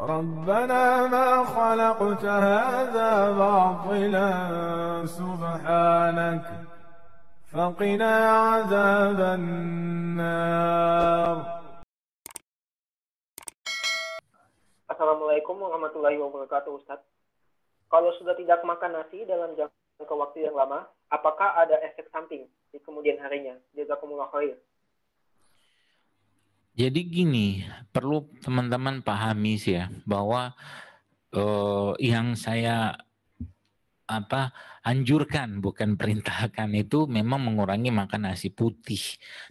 ربنا ما خلقت هذا باطلا سبحانك فقنا عذاب النار Assalamualaikum warahmatullahi wabarakatuh Ustaz. Kalau sudah tidak makan nasi dalam jangka waktu yang lama, apakah ada efek samping di kemudian harinya? Jazakumullah khair. Jadi gini, perlu teman-teman pahami sih ya bahwa uh, yang saya apa anjurkan bukan perintahkan itu memang mengurangi makan nasi putih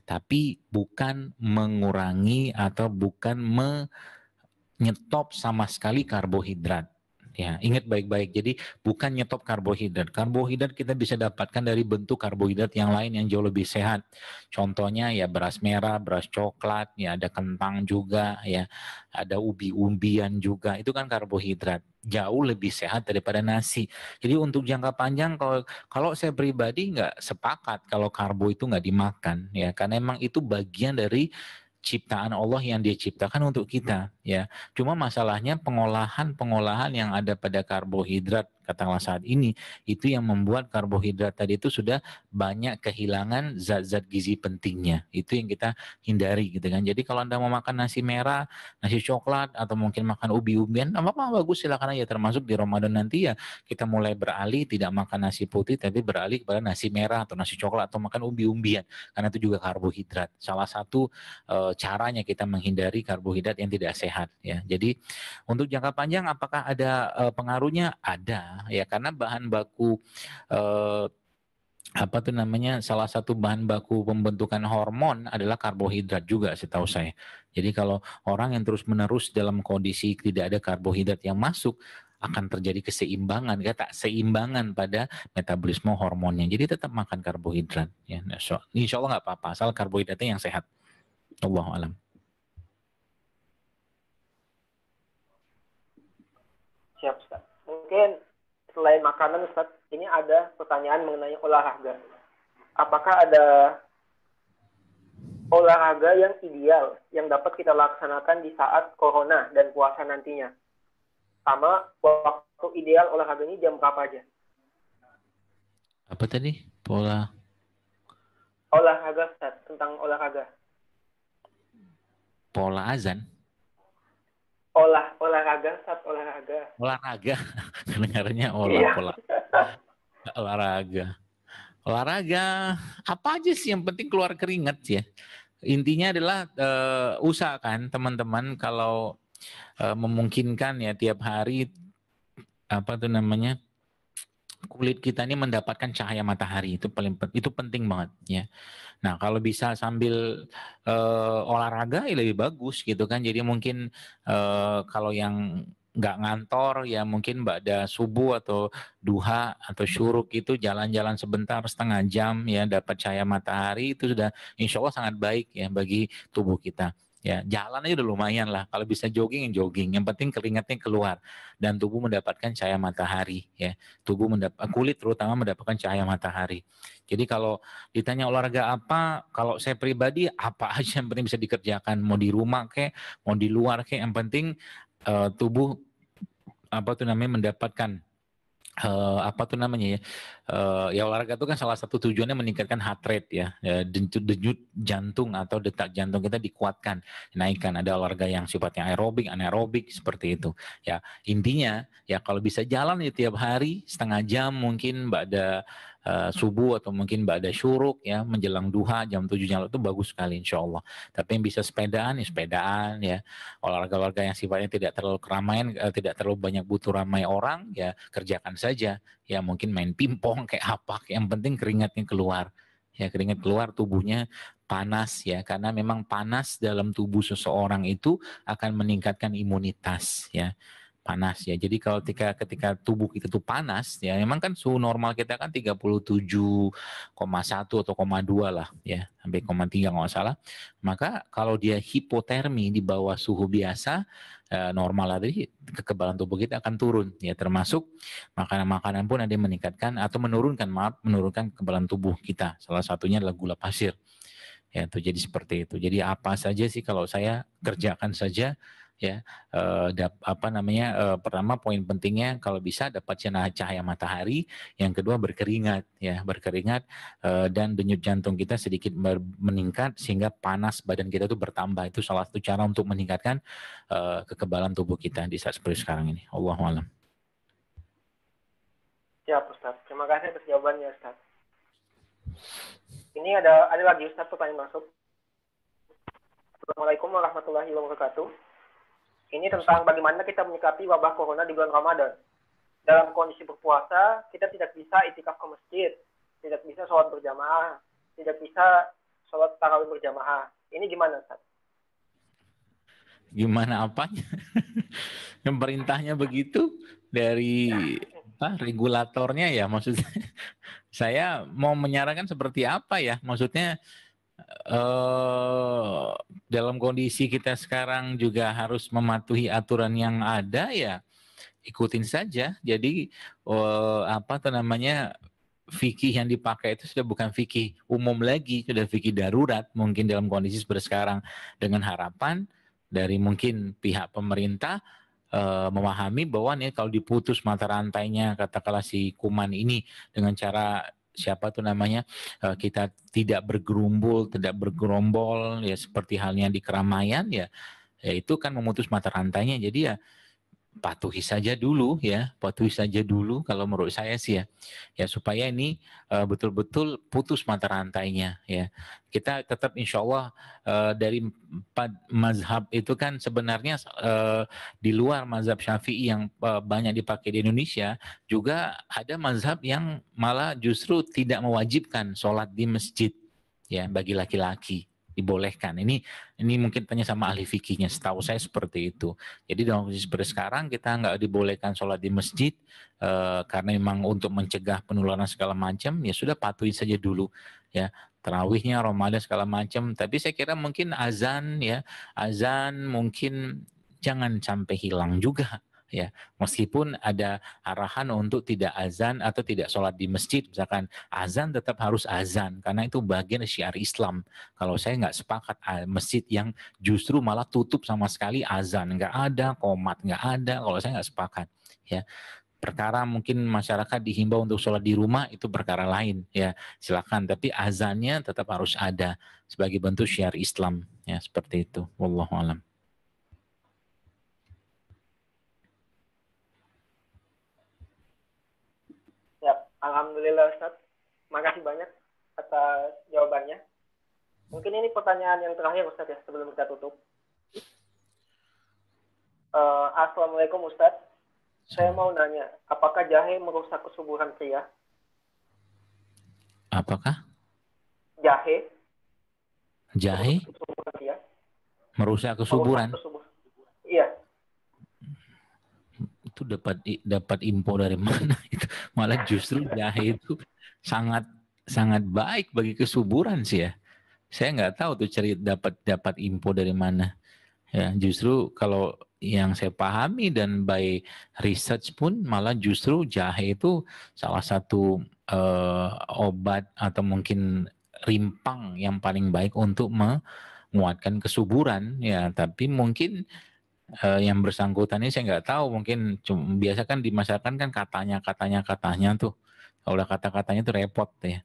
tapi bukan mengurangi atau bukan menyetop sama sekali karbohidrat ya. Ingat baik-baik. Jadi bukan nyetop karbohidrat. Karbohidrat kita bisa dapatkan dari bentuk karbohidrat yang lain yang jauh lebih sehat. Contohnya ya beras merah, beras coklat, ya ada kentang juga, ya ada ubi-umbian juga. Itu kan karbohidrat jauh lebih sehat daripada nasi. Jadi untuk jangka panjang kalau kalau saya pribadi nggak sepakat kalau karbo itu nggak dimakan ya karena emang itu bagian dari ciptaan Allah yang dia ciptakan untuk kita ya. Cuma masalahnya pengolahan-pengolahan yang ada pada karbohidrat katakanlah saat ini itu yang membuat karbohidrat tadi itu sudah banyak kehilangan zat-zat gizi pentingnya. Itu yang kita hindari gitu kan. Jadi kalau Anda mau makan nasi merah, nasi coklat atau mungkin makan ubi-ubian, apa-apa bagus silakan aja termasuk di Ramadan nanti ya kita mulai beralih tidak makan nasi putih tapi beralih kepada nasi merah atau nasi coklat atau makan ubi-umbian karena itu juga karbohidrat. Salah satu e, caranya kita menghindari karbohidrat yang tidak sehat sehat ya. Jadi untuk jangka panjang apakah ada uh, pengaruhnya? Ada ya karena bahan baku uh, apa tuh namanya salah satu bahan baku pembentukan hormon adalah karbohidrat juga setahu saya. Jadi kalau orang yang terus-menerus dalam kondisi tidak ada karbohidrat yang masuk akan terjadi keseimbangan kata ya, seimbangan pada metabolisme hormonnya jadi tetap makan karbohidrat ya nah, insya Allah nggak apa-apa asal karbohidratnya yang sehat Allah alam Siap, Ustaz. Mungkin selain makanan, Ustaz, ini ada pertanyaan mengenai olahraga. Apakah ada olahraga yang ideal yang dapat kita laksanakan di saat corona dan puasa nantinya? Sama waktu ideal olahraga ini jam berapa aja? Apa tadi? Pola olahraga Ustaz, tentang olahraga. Pola azan? olah olahraga saat olahraga olahraga kedengarannya olah iya. olah olahraga olahraga apa aja sih yang penting keluar keringat ya intinya adalah uh, usahakan teman-teman kalau uh, memungkinkan ya tiap hari apa tuh namanya kulit kita ini mendapatkan cahaya matahari itu paling itu penting banget ya. Nah kalau bisa sambil uh, olahraga ya lebih bagus gitu kan. Jadi mungkin uh, kalau yang nggak ngantor ya mungkin mbak ada subuh atau duha atau syuruk itu jalan-jalan sebentar setengah jam ya dapat cahaya matahari itu sudah insya Allah sangat baik ya bagi tubuh kita ya jalan aja udah lumayan lah kalau bisa jogging ya jogging yang penting keringatnya keluar dan tubuh mendapatkan cahaya matahari ya tubuh mendapat eh, kulit terutama mendapatkan cahaya matahari jadi kalau ditanya olahraga apa kalau saya pribadi apa aja yang penting bisa dikerjakan mau di rumah kek mau di luar kek yang penting uh, tubuh apa tuh namanya mendapatkan uh, apa tuh namanya ya uh, ya olahraga itu kan salah satu tujuannya meningkatkan heart rate ya, ya denyut jantung atau detak jantung kita dikuatkan naikkan ada olahraga yang sifatnya aerobik anaerobik seperti itu ya intinya ya kalau bisa jalan ya tiap hari setengah jam mungkin mbak ada uh, subuh atau mungkin ada syuruk ya menjelang duha jam tujuh jam itu bagus sekali insya Allah. Tapi yang bisa sepedaan ya sepedaan ya olahraga-olahraga yang sifatnya tidak terlalu keramaian, uh, tidak terlalu banyak butuh ramai orang ya kerjakan saja. Ya mungkin main pimpong kayak apa, yang penting keringatnya keluar ya keringat keluar tubuhnya panas ya karena memang panas dalam tubuh seseorang itu akan meningkatkan imunitas ya panas ya. Jadi kalau ketika hmm. ketika tubuh kita tuh panas ya, memang kan suhu normal kita kan 37,1 atau 0,2 lah ya, sampai 0,3 hmm. nggak salah. Maka kalau dia hipotermi di bawah suhu biasa eh, normal tadi kekebalan tubuh kita akan turun ya termasuk makanan-makanan pun ada yang meningkatkan atau menurunkan maaf menurunkan kekebalan tubuh kita. Salah satunya adalah gula pasir. Ya, tuh jadi seperti itu. Jadi apa saja sih kalau saya kerjakan saja ya eh, dap, apa namanya eh, pertama poin pentingnya kalau bisa dapat cahaya matahari yang kedua berkeringat ya berkeringat eh, dan denyut jantung kita sedikit meningkat sehingga panas badan kita itu bertambah itu salah satu cara untuk meningkatkan eh, kekebalan tubuh kita di saat seperti sekarang ini Allah malam ya Ustaz terima kasih atas jawabannya Ustaz ini ada ada lagi Ustaz pertanyaan masuk Assalamualaikum warahmatullahi wabarakatuh ini tentang bagaimana kita menyikapi wabah corona di bulan Ramadan. Dalam kondisi berpuasa, kita tidak bisa itikaf ke masjid, tidak bisa sholat berjamaah, tidak bisa sholat tarawih berjamaah. Ini gimana, Ustaz? Gimana apanya? Yang perintahnya begitu dari apa regulatornya ya maksudnya saya mau menyarankan seperti apa ya maksudnya Eh, dalam kondisi kita sekarang juga harus mematuhi aturan yang ada ya ikutin saja. Jadi uh, apa tuh namanya fikih yang dipakai itu sudah bukan fikih umum lagi, sudah fikih darurat mungkin dalam kondisi seperti sekarang dengan harapan dari mungkin pihak pemerintah uh, memahami bahwa nih kalau diputus mata rantainya katakanlah si kuman ini dengan cara siapa tuh namanya eh, kita tidak bergerumbul, tidak bergerombol ya seperti halnya di keramaian ya, ya itu kan memutus mata rantainya. Jadi ya patuhi saja dulu ya, patuhi saja dulu kalau menurut saya sih ya. Ya supaya ini eh, betul-betul uh, putus mata rantainya ya. Kita tetap insya Allah uh, dari empat mazhab itu kan sebenarnya uh, di luar mazhab syafi'i yang uh, banyak dipakai di Indonesia juga ada mazhab yang malah justru tidak mewajibkan sholat di masjid ya bagi laki-laki dibolehkan. Ini ini mungkin tanya sama ahli fikihnya. Setahu saya seperti itu. Jadi dalam kondisi seperti sekarang kita nggak dibolehkan sholat di masjid e, karena memang untuk mencegah penularan segala macam ya sudah patuhi saja dulu ya terawihnya Ramadan segala macam. Tapi saya kira mungkin azan ya azan mungkin jangan sampai hilang juga ya meskipun ada arahan untuk tidak azan atau tidak sholat di masjid misalkan azan tetap harus azan karena itu bagian syiar Islam kalau saya nggak sepakat masjid yang justru malah tutup sama sekali azan nggak ada komat nggak ada kalau saya nggak sepakat ya perkara mungkin masyarakat dihimbau untuk sholat di rumah itu perkara lain ya silakan tapi azannya tetap harus ada sebagai bentuk syiar Islam ya seperti itu wallahu alam Alhamdulillah Ustaz. Makasih banyak atas jawabannya. Mungkin ini pertanyaan yang terakhir Ustaz ya sebelum kita tutup. Uh, Assalamualaikum Ustaz. Saya mau nanya, apakah jahe merusak kesuburan pria? Apakah? Jahe. Jahe? Merusak kesuburan. Merusak kesuburan. Merusak kesuburan itu dapat dapat info dari mana itu malah justru jahe itu sangat sangat baik bagi kesuburan sih ya saya nggak tahu tuh cari dapat dapat info dari mana ya justru kalau yang saya pahami dan by research pun malah justru jahe itu salah satu uh, obat atau mungkin rimpang yang paling baik untuk menguatkan kesuburan ya tapi mungkin uh, yang bersangkutan ini saya nggak tahu mungkin cuma biasa kan di masyarakat kan katanya katanya katanya tuh kalau kata-katanya tuh repot ya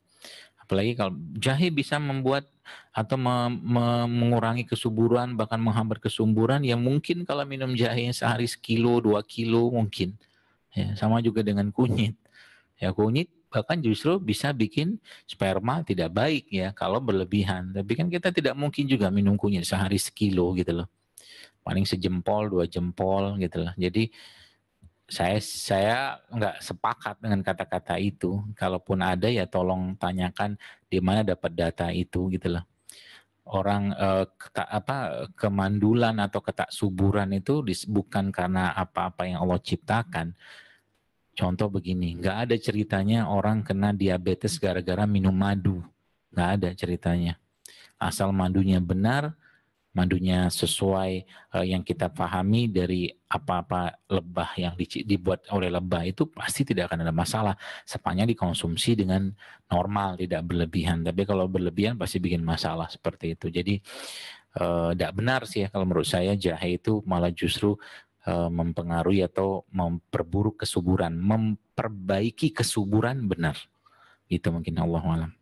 apalagi kalau jahe bisa membuat atau me me mengurangi kesuburan bahkan menghambat kesuburan yang mungkin kalau minum jahe sehari sekilo dua kilo mungkin ya sama juga dengan kunyit ya kunyit bahkan justru bisa bikin sperma tidak baik ya kalau berlebihan tapi kan kita tidak mungkin juga minum kunyit sehari sekilo gitu loh paling sejempol dua jempol gitu lah jadi saya saya nggak sepakat dengan kata-kata itu kalaupun ada ya tolong tanyakan di mana dapat data itu gitu lah orang eh, ke, apa kemandulan atau suburan itu dis, bukan karena apa-apa yang Allah ciptakan contoh begini nggak ada ceritanya orang kena diabetes gara-gara minum madu nggak ada ceritanya asal madunya benar madunya sesuai uh, yang kita pahami dari apa-apa lebah yang di, dibuat oleh lebah itu pasti tidak akan ada masalah sepanjang dikonsumsi dengan normal tidak berlebihan tapi kalau berlebihan pasti bikin masalah seperti itu jadi eh, tidak uh, benar sih ya kalau menurut saya jahe itu malah justru uh, mempengaruhi atau memperburuk kesuburan memperbaiki kesuburan benar itu mungkin Allah malam.